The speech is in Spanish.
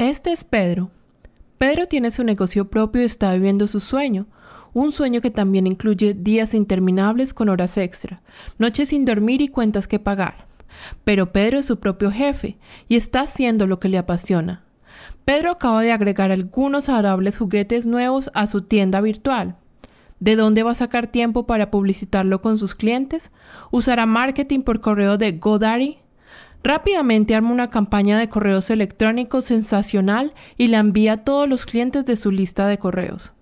Este es Pedro. Pedro tiene su negocio propio y está viviendo su sueño, un sueño que también incluye días interminables con horas extra, noches sin dormir y cuentas que pagar. Pero Pedro es su propio jefe y está haciendo lo que le apasiona. Pedro acaba de agregar algunos adorables juguetes nuevos a su tienda virtual. ¿De dónde va a sacar tiempo para publicitarlo con sus clientes? ¿Usará marketing por correo de GoDaddy? Rápidamente arma una campaña de correos electrónicos sensacional y la envía a todos los clientes de su lista de correos.